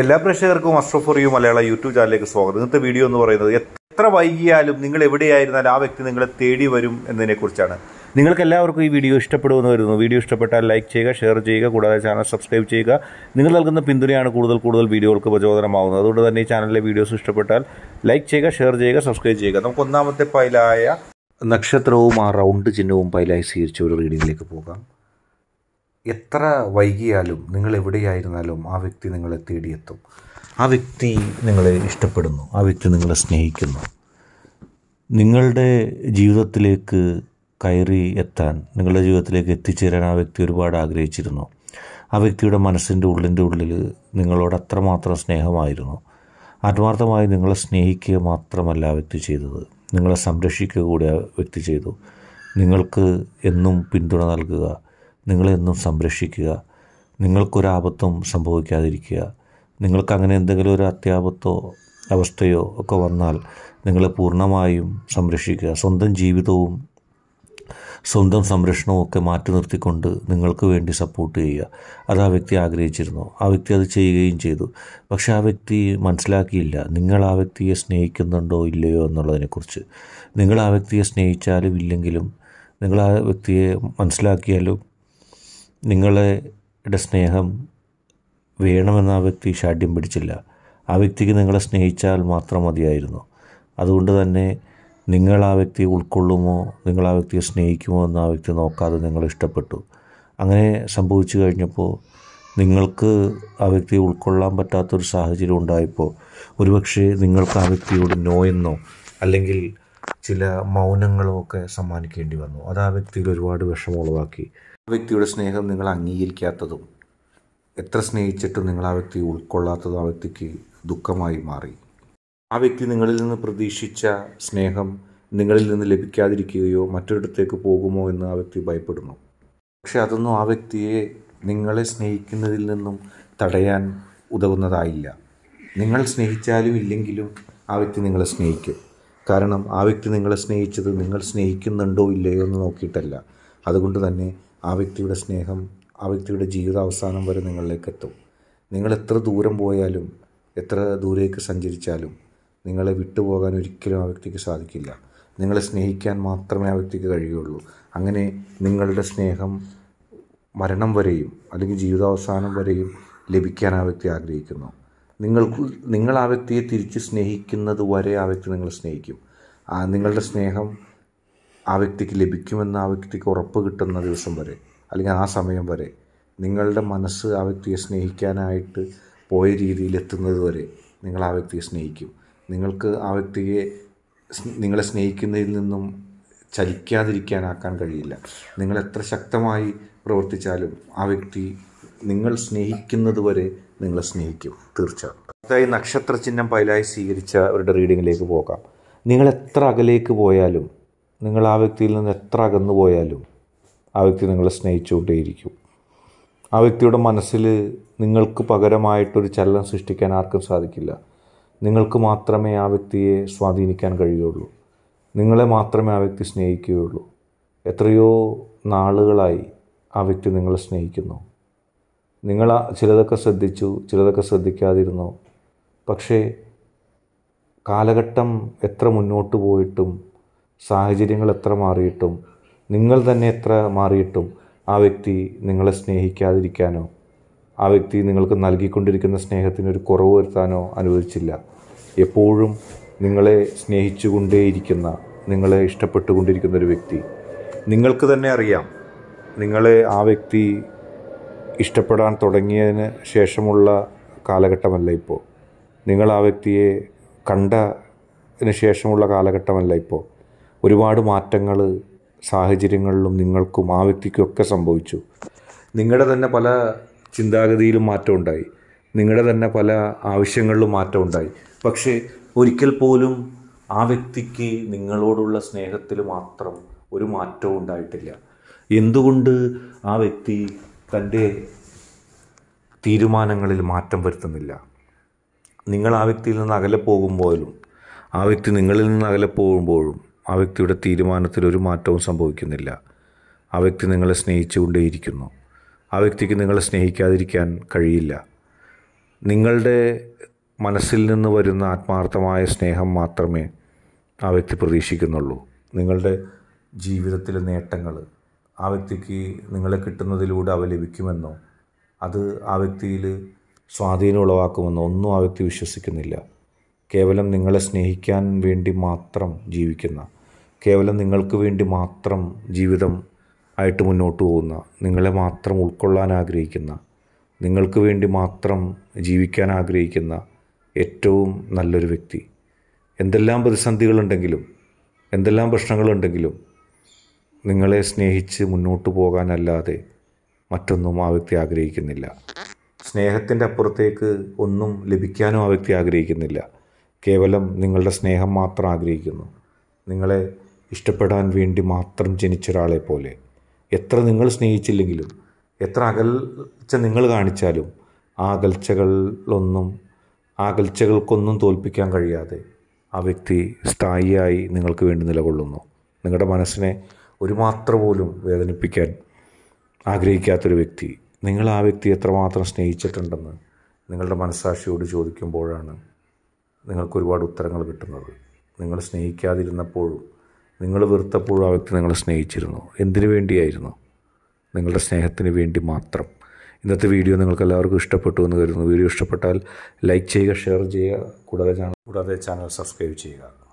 എല്ലാ പ്രേക്ഷകർക്കും യു മലയാള യൂട്യൂബ് ചാനലിലേക്ക് സ്വാഗതം ഇന്നത്തെ വീഡിയോ എന്ന് പറയുന്നത് എത്ര വൈകിയാലും നിങ്ങൾ എവിടെയായിരുന്നാലും ആ വ്യക്തി നിങ്ങളെ തേടി വരും എന്നതിനെക്കുറിച്ചാണ് നിങ്ങൾക്ക് എല്ലാവർക്കും ഈ വീഡിയോ ഇഷ്ടപ്പെടുമെന്ന് വരുന്നു വീഡിയോ ഇഷ്ടപ്പെട്ടാൽ ലൈക്ക് ചെയ്യുക ഷെയർ ചെയ്യുക കൂടാതെ ചാനൽ സബ്സ്ക്രൈബ് ചെയ്യുക നിങ്ങൾ നൽകുന്ന പിന്തുണയാണ് കൂടുതൽ കൂടുതൽ വീഡിയോകൾക്ക് പ്രചോദനമാവുന്നത് അതുകൊണ്ട് തന്നെ ഈ ചാനലിലെ വീഡിയോസ് ഇഷ്ടപ്പെട്ടാൽ ലൈക്ക് ചെയ്യുക ഷെയർ ചെയ്യുക സബ്സ്ക്രൈബ് ചെയ്യുക നമുക്ക് ഒന്നാമത്തെ പൈലായ നക്ഷത്രവും ആ റൗണ്ട് ചിഹ്നവും പൈലായി സ്വീകരിച്ച ഒരു റീഡിങ്ങിലേക്ക് പോകാം എത്ര വൈകിയാലും നിങ്ങൾ എവിടെയായിരുന്നാലും ആ വ്യക്തി നിങ്ങളെ തേടിയെത്തും ആ വ്യക്തി നിങ്ങളെ ഇഷ്ടപ്പെടുന്നു ആ വ്യക്തി നിങ്ങളെ സ്നേഹിക്കുന്നു നിങ്ങളുടെ ജീവിതത്തിലേക്ക് കയറി എത്താൻ നിങ്ങളുടെ ജീവിതത്തിലേക്ക് എത്തിച്ചേരാൻ ആ വ്യക്തി ഒരുപാട് ആഗ്രഹിച്ചിരുന്നു ആ വ്യക്തിയുടെ മനസ്സിൻ്റെ ഉള്ളിൻ്റെ ഉള്ളിൽ നിങ്ങളോട് അത്രമാത്രം സ്നേഹമായിരുന്നു ആത്മാർത്ഥമായി നിങ്ങളെ സ്നേഹിക്കുക മാത്രമല്ല ആ വ്യക്തി ചെയ്തത് നിങ്ങളെ സംരക്ഷിക്കുക കൂടി ആ വ്യക്തി ചെയ്തു നിങ്ങൾക്ക് എന്നും പിന്തുണ നൽകുക നിങ്ങളെന്നും സംരക്ഷിക്കുക നിങ്ങൾക്കൊരാപത്തും സംഭവിക്കാതിരിക്കുക നിങ്ങൾക്ക് അങ്ങനെ എന്തെങ്കിലും ഒരു അത്യാപത്തോ അവസ്ഥയോ ഒക്കെ വന്നാൽ നിങ്ങളെ പൂർണ്ണമായും സംരക്ഷിക്കുക സ്വന്തം ജീവിതവും സ്വന്തം സംരക്ഷണവും ഒക്കെ മാറ്റി നിർത്തിക്കൊണ്ട് നിങ്ങൾക്ക് വേണ്ടി സപ്പോർട്ട് ചെയ്യുക അത് ആ വ്യക്തി ആഗ്രഹിച്ചിരുന്നു ആ വ്യക്തി അത് ചെയ്യുകയും ചെയ്തു പക്ഷെ ആ വ്യക്തി മനസ്സിലാക്കിയില്ല നിങ്ങൾ ആ വ്യക്തിയെ സ്നേഹിക്കുന്നുണ്ടോ ഇല്ലയോ എന്നുള്ളതിനെക്കുറിച്ച് നിങ്ങൾ ആ വ്യക്തിയെ സ്നേഹിച്ചാലും ഇല്ലെങ്കിലും നിങ്ങൾ ആ വ്യക്തിയെ മനസ്സിലാക്കിയാലും നിങ്ങളുടെ സ്നേഹം വേണമെന്ന് ആ വ്യക്തി ഷാഠ്യം പിടിച്ചില്ല ആ വ്യക്തിക്ക് നിങ്ങളെ സ്നേഹിച്ചാൽ മാത്രം മതിയായിരുന്നു അതുകൊണ്ട് തന്നെ നിങ്ങൾ ആ വ്യക്തിയെ ഉൾക്കൊള്ളുമോ നിങ്ങൾ ആ വ്യക്തിയെ സ്നേഹിക്കുമോ എന്ന് ആ വ്യക്തി നോക്കാതെ നിങ്ങൾ ഇഷ്ടപ്പെട്ടു അങ്ങനെ സംഭവിച്ചു കഴിഞ്ഞപ്പോൾ നിങ്ങൾക്ക് ആ വ്യക്തിയെ ഉൾക്കൊള്ളാൻ പറ്റാത്തൊരു സാഹചര്യം ഉണ്ടായപ്പോൾ ഒരുപക്ഷെ നിങ്ങൾക്ക് ആ വ്യക്തിയോട് നോ എന്നോ അല്ലെങ്കിൽ ചില മൗനങ്ങളോ ഒക്കെ സമ്മാനിക്കേണ്ടി വന്നു അത് ആ വ്യക്തിയിൽ ഒരുപാട് വിഷമം ഉളവാക്കി വ്യക്തിയുടെ സ്നേഹം നിങ്ങൾ അംഗീകരിക്കാത്തതും എത്ര സ്നേഹിച്ചിട്ടും നിങ്ങൾ ആ വ്യക്തി ഉൾക്കൊള്ളാത്തതും ആ വ്യക്തിക്ക് ദുഃഖമായി മാറി ആ വ്യക്തി നിങ്ങളിൽ നിന്ന് പ്രതീക്ഷിച്ച സ്നേഹം നിങ്ങളിൽ നിന്ന് ലഭിക്കാതിരിക്കുകയോ മറ്റൊരിടത്തേക്ക് പോകുമോ എന്ന് ആ വ്യക്തി ഭയപ്പെടുന്നു പക്ഷെ അതൊന്നും ആ വ്യക്തിയെ നിങ്ങളെ സ്നേഹിക്കുന്നതിൽ നിന്നും തടയാൻ ഉതകുന്നതായില്ല നിങ്ങൾ സ്നേഹിച്ചാലും ഇല്ലെങ്കിലും ആ വ്യക്തി നിങ്ങളെ സ്നേഹിക്കും കാരണം ആ വ്യക്തി നിങ്ങളെ സ്നേഹിച്ചത് നിങ്ങൾ സ്നേഹിക്കുന്നുണ്ടോ ഇല്ലയോ എന്ന് നോക്കിയിട്ടല്ല അതുകൊണ്ട് തന്നെ ആ വ്യക്തിയുടെ സ്നേഹം ആ വ്യക്തിയുടെ ജീവിതാവസാനം വരെ നിങ്ങളിലേക്ക് എത്തും നിങ്ങൾ എത്ര ദൂരം പോയാലും എത്ര ദൂരേക്ക് സഞ്ചരിച്ചാലും നിങ്ങളെ വിട്ടുപോകാൻ ഒരിക്കലും ആ വ്യക്തിക്ക് സാധിക്കില്ല നിങ്ങളെ സ്നേഹിക്കാൻ മാത്രമേ ആ വ്യക്തിക്ക് കഴിയുള്ളൂ അങ്ങനെ നിങ്ങളുടെ സ്നേഹം മരണം വരെയും അല്ലെങ്കിൽ ജീവിതാവസാനം വരെയും ലഭിക്കാൻ ആ വ്യക്തി ആഗ്രഹിക്കുന്നു നിങ്ങൾക്ക് നിങ്ങൾ ആ വ്യക്തിയെ തിരിച്ച് സ്നേഹിക്കുന്നത് വരെ ആ വ്യക്തി നിങ്ങളെ സ്നേഹിക്കും നിങ്ങളുടെ സ്നേഹം ആ വ്യക്തിക്ക് ലഭിക്കുമെന്ന് ആ വ്യക്തിക്ക് ഉറപ്പ് കിട്ടുന്ന ദിവസം വരെ അല്ലെങ്കിൽ ആ സമയം വരെ നിങ്ങളുടെ മനസ്സ് ആ വ്യക്തിയെ സ്നേഹിക്കാനായിട്ട് പോയ രീതിയിൽ എത്തുന്നത് വരെ നിങ്ങൾ ആ വ്യക്തിയെ സ്നേഹിക്കും നിങ്ങൾക്ക് ആ വ്യക്തിയെ നിങ്ങളെ സ്നേഹിക്കുന്നതിൽ നിന്നും ചലിക്കാതിരിക്കാനാക്കാൻ കഴിയില്ല നിങ്ങൾ എത്ര ശക്തമായി പ്രവർത്തിച്ചാലും ആ വ്യക്തി നിങ്ങൾ സ്നേഹിക്കുന്നത് വരെ നിങ്ങളെ സ്നേഹിക്കും തീർച്ചയായും അതായത് നക്ഷത്ര ചിഹ്നം പൈലായി സ്വീകരിച്ച അവരുടെ റീഡിങ്ങിലേക്ക് പോകാം നിങ്ങൾ എത്ര അകലേക്ക് പോയാലും നിങ്ങൾ ആ വ്യക്തിയിൽ നിന്ന് എത്ര അകന്നു പോയാലും ആ വ്യക്തി നിങ്ങളെ സ്നേഹിച്ചുകൊണ്ടേയിരിക്കും ആ വ്യക്തിയുടെ മനസ്സിൽ നിങ്ങൾക്ക് പകരമായിട്ടൊരു ചലനം സൃഷ്ടിക്കാൻ ആർക്കും സാധിക്കില്ല നിങ്ങൾക്ക് മാത്രമേ ആ വ്യക്തിയെ സ്വാധീനിക്കാൻ കഴിയുള്ളൂ നിങ്ങളെ മാത്രമേ ആ വ്യക്തി സ്നേഹിക്കുകയുള്ളൂ എത്രയോ നാളുകളായി ആ വ്യക്തി നിങ്ങളെ സ്നേഹിക്കുന്നു നിങ്ങൾ ചിലതൊക്കെ ശ്രദ്ധിച്ചു ചിലതൊക്കെ ശ്രദ്ധിക്കാതിരുന്നു പക്ഷേ കാലഘട്ടം എത്ര മുന്നോട്ട് പോയിട്ടും സാഹചര്യങ്ങൾ എത്ര മാറിയിട്ടും നിങ്ങൾ തന്നെ എത്ര മാറിയിട്ടും ആ വ്യക്തി നിങ്ങളെ സ്നേഹിക്കാതിരിക്കാനോ ആ വ്യക്തി നിങ്ങൾക്ക് നൽകിക്കൊണ്ടിരിക്കുന്ന സ്നേഹത്തിനൊരു കുറവ് വരുത്താനോ അനുവദിച്ചില്ല എപ്പോഴും നിങ്ങളെ സ്നേഹിച്ചുകൊണ്ടേയിരിക്കുന്ന നിങ്ങളെ ഇഷ്ടപ്പെട്ടുകൊണ്ടിരിക്കുന്ന ഒരു വ്യക്തി നിങ്ങൾക്ക് തന്നെ അറിയാം നിങ്ങളെ ആ വ്യക്തി ഇഷ്ടപ്പെടാൻ തുടങ്ങിയതിന് ശേഷമുള്ള കാലഘട്ടമല്ല ഇപ്പോൾ നിങ്ങൾ ആ വ്യക്തിയെ കണ്ടതിന് ശേഷമുള്ള കാലഘട്ടമല്ല ഇപ്പോൾ ഒരുപാട് മാറ്റങ്ങൾ സാഹചര്യങ്ങളിലും നിങ്ങൾക്കും ആ ഒക്കെ സംഭവിച്ചു നിങ്ങളുടെ തന്നെ പല ചിന്താഗതിയിലും മാറ്റമുണ്ടായി നിങ്ങളുടെ തന്നെ പല ആവശ്യങ്ങളിലും മാറ്റമുണ്ടായി പക്ഷേ ഒരിക്കൽ പോലും ആ വ്യക്തിക്ക് നിങ്ങളോടുള്ള സ്നേഹത്തിൽ മാത്രം ഒരു മാറ്റവും ഉണ്ടായിട്ടില്ല എന്തുകൊണ്ട് ആ വ്യക്തി തൻ്റെ തീരുമാനങ്ങളിൽ മാറ്റം വരുത്തുന്നില്ല നിങ്ങൾ ആ വ്യക്തിയിൽ നിന്ന് അകലെ പോകുമ്പോഴും ആ വ്യക്തി നിങ്ങളിൽ നിന്ന് അകലെ പോകുമ്പോഴും ആ വ്യക്തിയുടെ തീരുമാനത്തിൽ ഒരു മാറ്റവും സംഭവിക്കുന്നില്ല ആ വ്യക്തി നിങ്ങളെ സ്നേഹിച്ചുകൊണ്ടേയിരിക്കുന്നു ആ വ്യക്തിക്ക് നിങ്ങളെ സ്നേഹിക്കാതിരിക്കാൻ കഴിയില്ല നിങ്ങളുടെ മനസ്സിൽ നിന്ന് വരുന്ന ആത്മാർത്ഥമായ സ്നേഹം മാത്രമേ ആ വ്യക്തി പ്രതീക്ഷിക്കുന്നുള്ളൂ നിങ്ങളുടെ ജീവിതത്തിലെ നേട്ടങ്ങൾ ആ വ്യക്തിക്ക് നിങ്ങളെ കിട്ടുന്നതിലൂടെ അവ ലഭിക്കുമെന്നോ അത് ആ വ്യക്തിയിൽ സ്വാധീനം ഉളവാക്കുമെന്നോ ഒന്നും ആ വ്യക്തി വിശ്വസിക്കുന്നില്ല കേവലം നിങ്ങളെ സ്നേഹിക്കാൻ വേണ്ടി മാത്രം ജീവിക്കുന്ന കേവലം നിങ്ങൾക്ക് വേണ്ടി മാത്രം ജീവിതം ആയിട്ട് മുന്നോട്ട് പോകുന്ന നിങ്ങളെ മാത്രം ഉൾക്കൊള്ളാൻ ആഗ്രഹിക്കുന്ന നിങ്ങൾക്ക് വേണ്ടി മാത്രം ജീവിക്കാൻ ആഗ്രഹിക്കുന്ന ഏറ്റവും നല്ലൊരു വ്യക്തി എന്തെല്ലാം പ്രതിസന്ധികളുണ്ടെങ്കിലും എന്തെല്ലാം പ്രശ്നങ്ങളുണ്ടെങ്കിലും നിങ്ങളെ സ്നേഹിച്ച് മുന്നോട്ട് പോകാനല്ലാതെ മറ്റൊന്നും ആ വ്യക്തി ആഗ്രഹിക്കുന്നില്ല സ്നേഹത്തിൻ്റെ അപ്പുറത്തേക്ക് ഒന്നും ലഭിക്കാനും ആ വ്യക്തി ആഗ്രഹിക്കുന്നില്ല കേവലം നിങ്ങളുടെ സ്നേഹം മാത്രം ആഗ്രഹിക്കുന്നു നിങ്ങളെ ഇഷ്ടപ്പെടാൻ വേണ്ടി മാത്രം ജനിച്ച ഒരാളെ പോലെ എത്ര നിങ്ങൾ സ്നേഹിച്ചില്ലെങ്കിലും എത്ര അകൽച്ച നിങ്ങൾ കാണിച്ചാലും ആ അകൽച്ചകളിലൊന്നും അകൽച്ചകൾക്കൊന്നും തോൽപ്പിക്കാൻ കഴിയാതെ ആ വ്യക്തി സ്ഥായിയായി നിങ്ങൾക്ക് വേണ്ടി നിലകൊള്ളുന്നു നിങ്ങളുടെ മനസ്സിനെ ഒരു മാത്ര പോലും വേദനിപ്പിക്കാൻ ആഗ്രഹിക്കാത്തൊരു വ്യക്തി നിങ്ങൾ ആ വ്യക്തി എത്രമാത്രം സ്നേഹിച്ചിട്ടുണ്ടെന്ന് നിങ്ങളുടെ മനസ്സാക്ഷിയോട് ചോദിക്കുമ്പോഴാണ് നിങ്ങൾക്ക് ഒരുപാട് ഉത്തരങ്ങൾ കിട്ടുന്നത് നിങ്ങൾ സ്നേഹിക്കാതിരുന്നപ്പോഴും നിങ്ങൾ വെറുത്തപ്പോഴും ആ വ്യക്തി നിങ്ങളെ സ്നേഹിച്ചിരുന്നു എന്തിനു വേണ്ടിയായിരുന്നു നിങ്ങളുടെ സ്നേഹത്തിന് വേണ്ടി മാത്രം ഇന്നത്തെ വീഡിയോ നിങ്ങൾക്ക് എല്ലാവർക്കും ഇഷ്ടപ്പെട്ടു എന്ന് കരുതുന്നു വീഡിയോ ഇഷ്ടപ്പെട്ടാൽ ലൈക്ക് ചെയ്യുക ഷെയർ ചെയ്യുക കൂടാതെ ചാനൽ കൂടാതെ ചാനൽ സബ്സ്ക്രൈബ് ചെയ്യുക